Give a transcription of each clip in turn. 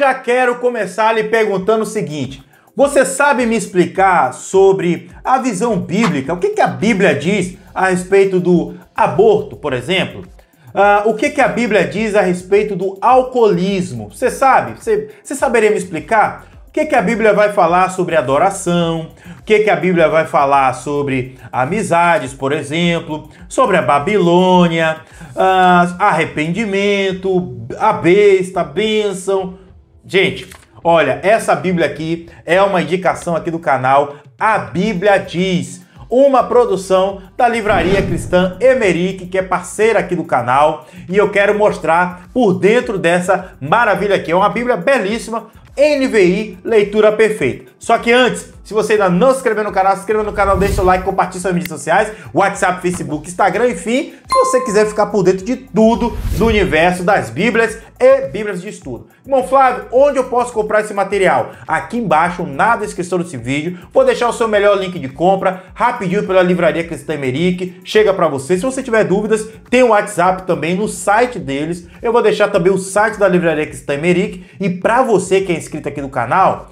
já quero começar lhe perguntando o seguinte: você sabe me explicar sobre a visão bíblica? O que, que a Bíblia diz a respeito do aborto, por exemplo? Uh, o que, que a Bíblia diz a respeito do alcoolismo? Você sabe? Você saberia me explicar? O que, que a Bíblia vai falar sobre adoração? O que, que a Bíblia vai falar sobre amizades, por exemplo? Sobre a Babilônia, uh, arrependimento, a besta, bênção? Gente, olha, essa Bíblia aqui é uma indicação aqui do canal A Bíblia Diz, uma produção da Livraria Cristã Emeric, que é parceira aqui do canal, e eu quero mostrar por dentro dessa maravilha aqui. É uma Bíblia belíssima, NVI, leitura perfeita. Só que antes, se você ainda não se inscreveu no canal, se inscreva no canal, deixa o like, compartilhe suas mídias sociais, WhatsApp, Facebook, Instagram, enfim. Se você quiser ficar por dentro de tudo do universo das Bíblias e Bíblias de estudo. Irmão Flávio, onde eu posso comprar esse material? Aqui embaixo, na descrição desse vídeo. Vou deixar o seu melhor link de compra, rapidinho pela Livraria Cristã Emerick. Chega para você. Se você tiver dúvidas, tem o WhatsApp também no site deles. Eu vou deixar também o site da Livraria Cristã Emerick. E para você que é inscrito aqui no canal,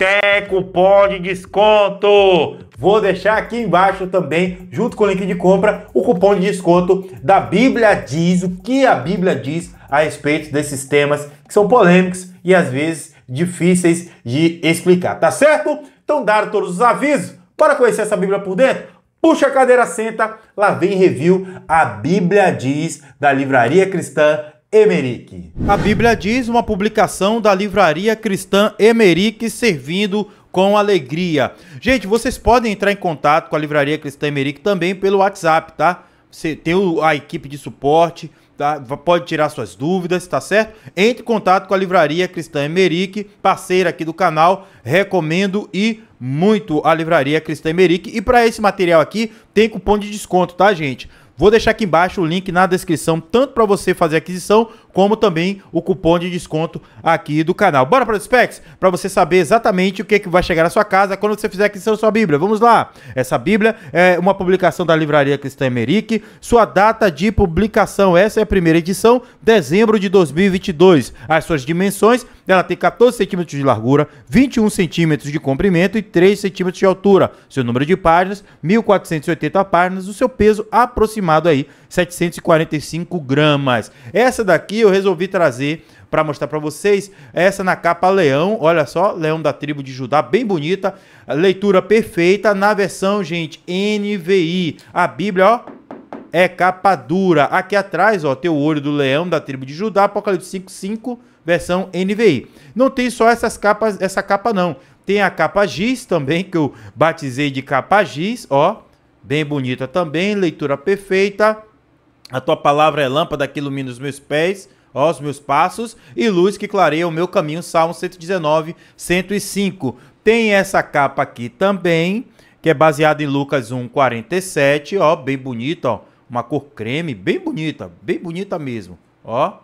até cupom de desconto. Vou deixar aqui embaixo também, junto com o link de compra, o cupom de desconto da Bíblia diz o que a Bíblia diz a respeito desses temas que são polêmicos e às vezes difíceis de explicar, tá certo? Então, dar todos os avisos para conhecer essa Bíblia por dentro. Puxa a cadeira, senta, lá vem review. A Bíblia diz da Livraria Cristã Emerick. A Bíblia diz uma publicação da livraria cristã Emerick servindo com alegria. Gente, vocês podem entrar em contato com a livraria cristã Emerick também pelo WhatsApp, tá? Você tem a equipe de suporte, Tá? pode tirar suas dúvidas, tá certo? Entre em contato com a Livraria Cristã Emerick, parceira aqui do canal, recomendo e muito a Livraria Cristã Emerick. E para esse material aqui, tem cupom de desconto, tá, gente? Vou deixar aqui embaixo o link na descrição, tanto para você fazer aquisição como também o cupom de desconto aqui do canal. Bora para os specs para você saber exatamente o que, que vai chegar à sua casa quando você fizer aquisição da sua Bíblia. Vamos lá. Essa Bíblia é uma publicação da Livraria Cristã Emerick. Sua data de publicação, essa é a primeira edição, dezembro de 2022. As suas dimensões, ela tem 14 centímetros de largura, 21 centímetros de comprimento e 3 centímetros de altura. Seu número de páginas, 1480 páginas. O seu peso aproximado aí, 745 gramas. Essa daqui eu resolvi trazer para mostrar para vocês. Essa na capa Leão, olha só, Leão da tribo de Judá, bem bonita, leitura perfeita na versão, gente, NVI. A Bíblia, ó, é capa dura. Aqui atrás, ó, tem o olho do leão da tribo de Judá, Apocalipse 5, 5, versão NVI. Não tem só essas capas, essa capa não. Tem a capa giz também, que eu batizei de capa giz, ó, bem bonita também, leitura perfeita. A tua palavra é lâmpada que ilumina os meus pés aos meus passos e luz que clareia o meu caminho. Salmo 119, 105. Tem essa capa aqui também, que é baseada em Lucas 1, 47. Ó, bem bonita, ó. Uma cor creme, bem bonita, bem bonita mesmo. Ó,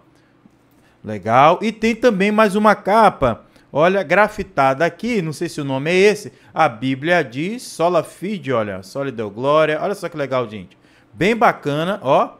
legal. E tem também mais uma capa, olha, grafitada aqui, não sei se o nome é esse. A Bíblia diz Sola Fide, olha, Sola deu glória. Olha só que legal, gente. Bem bacana, ó,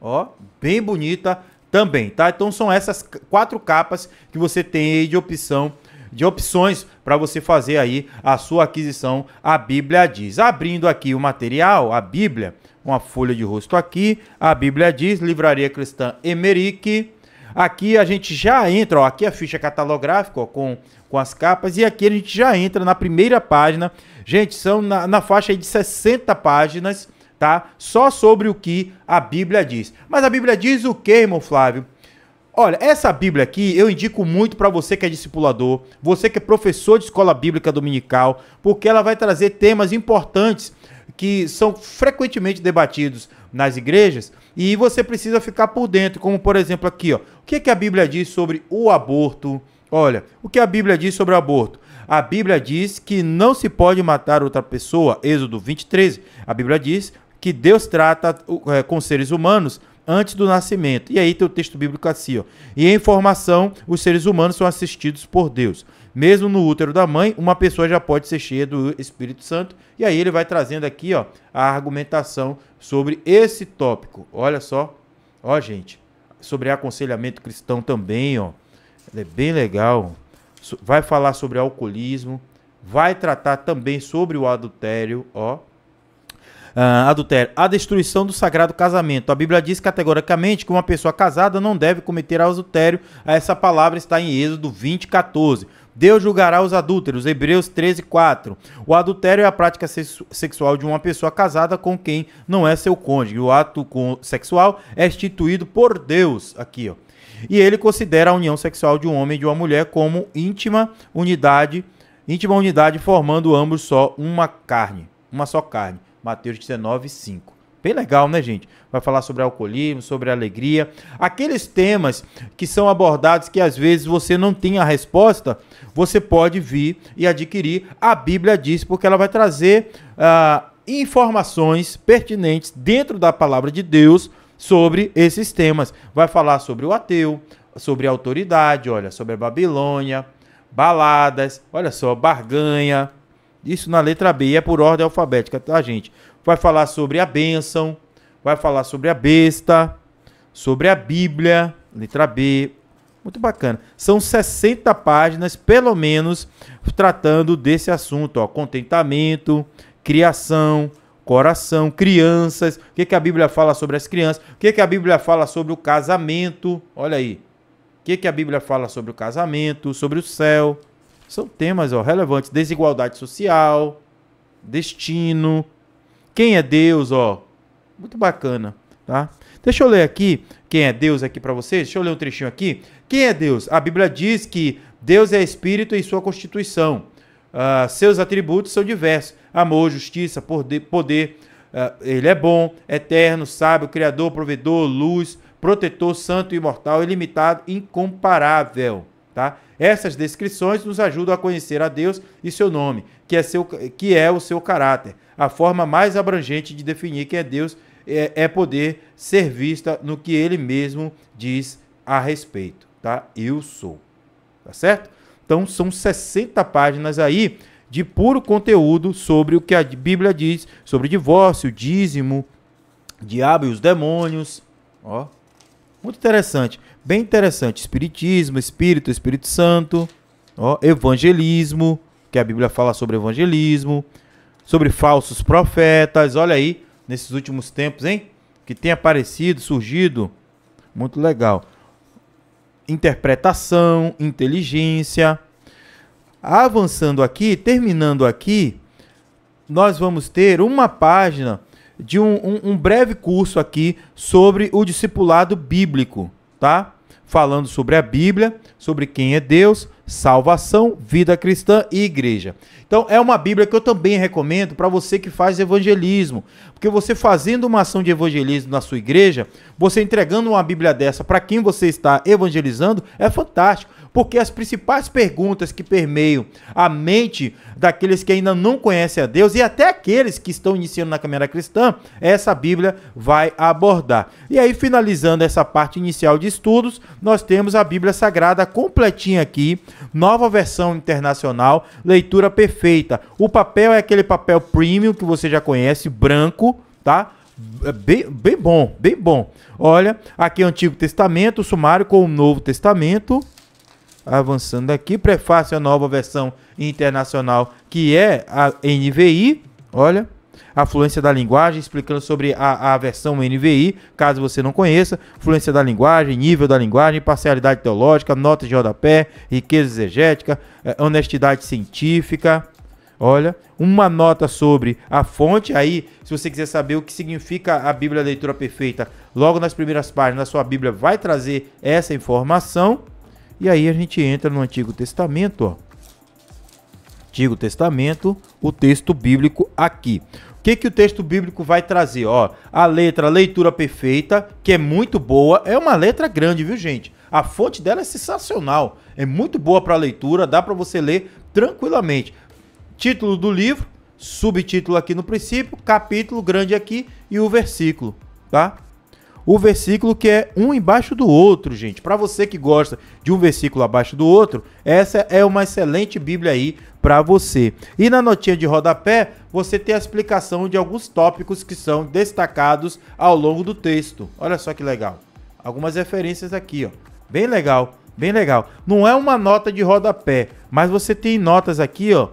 ó, bem bonita também, tá? Então são essas quatro capas que você tem aí de opção de opções para você fazer aí a sua aquisição. A Bíblia diz. Abrindo aqui o material, a Bíblia, uma folha de rosto aqui, a Bíblia diz, Livraria Cristã Emerick. Aqui a gente já entra, ó, aqui a ficha catalográfica ó, com, com as capas, e aqui a gente já entra na primeira página. Gente, são na, na faixa de 60 páginas tá? Só sobre o que a Bíblia diz. Mas a Bíblia diz o que, irmão Flávio? Olha, essa Bíblia aqui eu indico muito para você que é discipulador, você que é professor de escola bíblica dominical, porque ela vai trazer temas importantes que são frequentemente debatidos nas igrejas e você precisa ficar por dentro, como por exemplo aqui, ó. O que, que a Bíblia diz sobre o aborto? Olha, o que a Bíblia diz sobre o aborto? A Bíblia diz que não se pode matar outra pessoa, Êxodo 20, 13. A Bíblia diz que Deus trata é, com seres humanos antes do nascimento. E aí tem o texto bíblico assim, ó. E em formação, os seres humanos são assistidos por Deus. Mesmo no útero da mãe, uma pessoa já pode ser cheia do Espírito Santo. E aí ele vai trazendo aqui, ó, a argumentação sobre esse tópico. Olha só. Ó, gente, sobre aconselhamento cristão também, ó. É bem legal. Vai falar sobre alcoolismo, vai tratar também sobre o adultério, ó uh, adultério, a destruição do sagrado casamento. A Bíblia diz categoricamente que uma pessoa casada não deve cometer adultério. Essa palavra está em Êxodo 20, 14. Deus julgará os adúlteros. Hebreus 13, 4. O adultério é a prática sexual de uma pessoa casada com quem não é seu cônjuge. O ato sexual é instituído por Deus. Aqui, ó. E ele considera a união sexual de um homem e de uma mulher como íntima unidade, íntima unidade formando ambos só uma carne, uma só carne. Mateus 19, 5. Bem legal, né, gente? Vai falar sobre alcoolismo, sobre alegria. Aqueles temas que são abordados que às vezes você não tem a resposta, você pode vir e adquirir. A Bíblia diz, porque ela vai trazer ah, informações pertinentes dentro da palavra de Deus sobre esses temas. Vai falar sobre o ateu, sobre a autoridade, olha, sobre a Babilônia, baladas, olha só, barganha isso na letra B é por ordem alfabética, tá, gente? Vai falar sobre a bênção, vai falar sobre a besta, sobre a Bíblia, letra B. Muito bacana. São 60 páginas, pelo menos, tratando desse assunto, ó, contentamento, criação, coração, crianças, o que, que a Bíblia fala sobre as crianças, o que, que a Bíblia fala sobre o casamento, olha aí, o que, que a Bíblia fala sobre o casamento, sobre o céu, são temas ó, relevantes. Desigualdade social, destino, quem é Deus, ó. Muito bacana, tá? Deixa eu ler aqui quem é Deus aqui para vocês. Deixa eu ler um trechinho aqui. Quem é Deus? A Bíblia diz que Deus é Espírito e sua constituição. Uh, seus atributos são diversos: amor, justiça, poder. Uh, ele é bom, eterno, sábio, criador, provedor, luz, protetor, santo, imortal, ilimitado, incomparável. Tá? Essas descrições nos ajudam a conhecer a Deus e seu nome, que é, seu, que é o seu caráter. A forma mais abrangente de definir quem é Deus é, é poder ser vista no que ele mesmo diz a respeito. Tá? Eu sou. Tá certo? Então são 60 páginas aí de puro conteúdo sobre o que a Bíblia diz sobre divórcio, dízimo, diabo e os demônios. Ó, muito interessante, bem interessante. Espiritismo, Espírito, Espírito Santo, ó, evangelismo, que a Bíblia fala sobre evangelismo, sobre falsos profetas. Olha aí, nesses últimos tempos, hein? Que tem aparecido, surgido. Muito legal. Interpretação, inteligência. Avançando aqui, terminando aqui, nós vamos ter uma página de um, um, um breve curso aqui sobre o discipulado bíblico, tá? Falando sobre a Bíblia, sobre quem é Deus, salvação, vida cristã e igreja. Então, é uma Bíblia que eu também recomendo para você que faz evangelismo, porque você fazendo uma ação de evangelismo na sua igreja, você entregando uma Bíblia dessa para quem você está evangelizando, é fantástico porque as principais perguntas que permeiam a mente daqueles que ainda não conhecem a Deus e até aqueles que estão iniciando na caminhada cristã, essa Bíblia vai abordar. E aí, finalizando essa parte inicial de estudos, nós temos a Bíblia Sagrada completinha aqui, nova versão internacional, leitura perfeita. O papel é aquele papel premium que você já conhece, branco, tá? É bem, bem bom, bem bom. Olha, aqui é o Antigo Testamento, o sumário com o Novo Testamento avançando aqui, prefácio à nova versão internacional, que é a NVI, olha, a fluência da linguagem, explicando sobre a, a versão NVI, caso você não conheça, fluência da linguagem, nível da linguagem, parcialidade teológica, notas de rodapé, riqueza exegética, eh, honestidade científica, olha, uma nota sobre a fonte. Aí, se você quiser saber o que significa a Bíblia a Leitura Perfeita, logo nas primeiras páginas da sua Bíblia vai trazer essa informação. E aí a gente entra no Antigo Testamento, ó. Antigo Testamento, o texto bíblico aqui. O que, que o texto bíblico vai trazer? Ó, a letra a Leitura Perfeita, que é muito boa, é uma letra grande, viu, gente? A fonte dela é sensacional, é muito boa para leitura, dá para você ler tranquilamente. Título do livro, subtítulo aqui no princípio, capítulo grande aqui e o versículo, tá? o versículo que é um embaixo do outro, gente. Para você que gosta de um versículo abaixo do outro, essa é uma excelente Bíblia aí para você. E na notinha de rodapé, você tem a explicação de alguns tópicos que são destacados ao longo do texto. Olha só que legal. Algumas referências aqui, ó. Bem legal, bem legal. Não é uma nota de rodapé, mas você tem notas aqui, ó,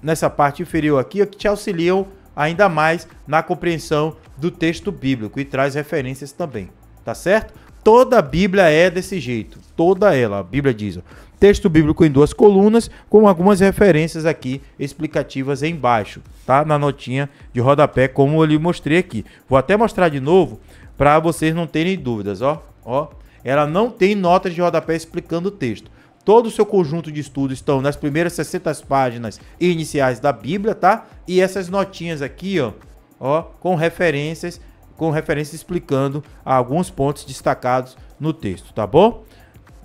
nessa parte inferior aqui, ó, que te auxiliam ainda mais na compreensão do texto bíblico e traz referências também, tá certo? Toda a Bíblia é desse jeito, toda ela, a Bíblia diz. Ó, texto bíblico em duas colunas, com algumas referências aqui explicativas embaixo, tá? Na notinha de rodapé, como eu lhe mostrei aqui. Vou até mostrar de novo para vocês não terem dúvidas, ó. Ó, ela não tem notas de rodapé explicando o texto. Todo o seu conjunto de estudos estão nas primeiras 60 páginas iniciais da Bíblia, tá? E essas notinhas aqui, ó, ó, com referências, com referências explicando alguns pontos destacados no texto, tá bom?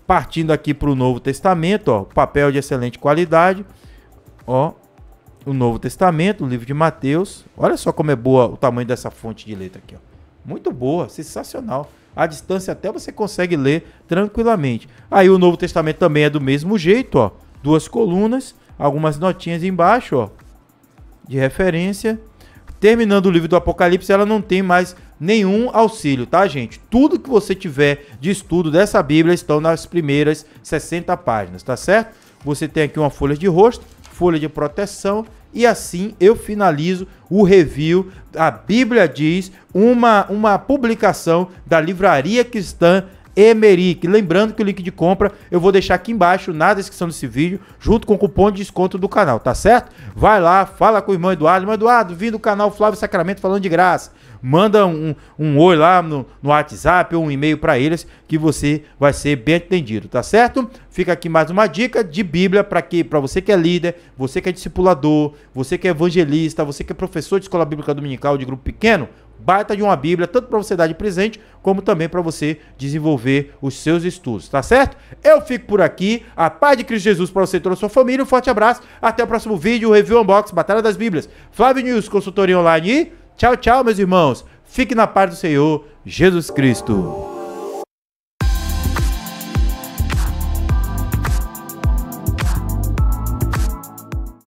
Partindo aqui para o Novo Testamento, ó, papel de excelente qualidade, ó, o Novo Testamento, o livro de Mateus. Olha só como é boa o tamanho dessa fonte de letra aqui, ó. Muito boa, sensacional. A distância até você consegue ler tranquilamente. Aí o Novo Testamento também é do mesmo jeito, ó. Duas colunas, algumas notinhas embaixo, ó, de referência terminando o livro do Apocalipse, ela não tem mais nenhum auxílio, tá, gente? Tudo que você tiver de estudo dessa Bíblia estão nas primeiras 60 páginas, tá certo? Você tem aqui uma folha de rosto, folha de proteção e assim eu finalizo o review. A Bíblia diz, uma, uma publicação da Livraria Cristã Emeric. Lembrando que o link de compra eu vou deixar aqui embaixo na descrição desse vídeo, junto com o cupom de desconto do canal, tá certo? Vai lá, fala com o irmão Eduardo. Irmão Eduardo, vim do canal Flávio Sacramento falando de graça. Manda um, um oi lá no, no WhatsApp ou um e-mail para eles que você vai ser bem atendido, tá certo? Fica aqui mais uma dica de Bíblia para que para você que é líder, você que é discipulador, você que é evangelista, você que é professor de escola bíblica dominical de grupo pequeno, baita de uma Bíblia, tanto para você dar de presente, como também para você desenvolver os seus estudos, tá certo? Eu fico por aqui. A paz de Cristo Jesus para você e toda a sua família. Um forte abraço. Até o próximo vídeo, Review Unbox, Batalha das Bíblias. Flávio News, consultoria online. E tchau, tchau, meus irmãos. Fique na paz do Senhor Jesus Cristo.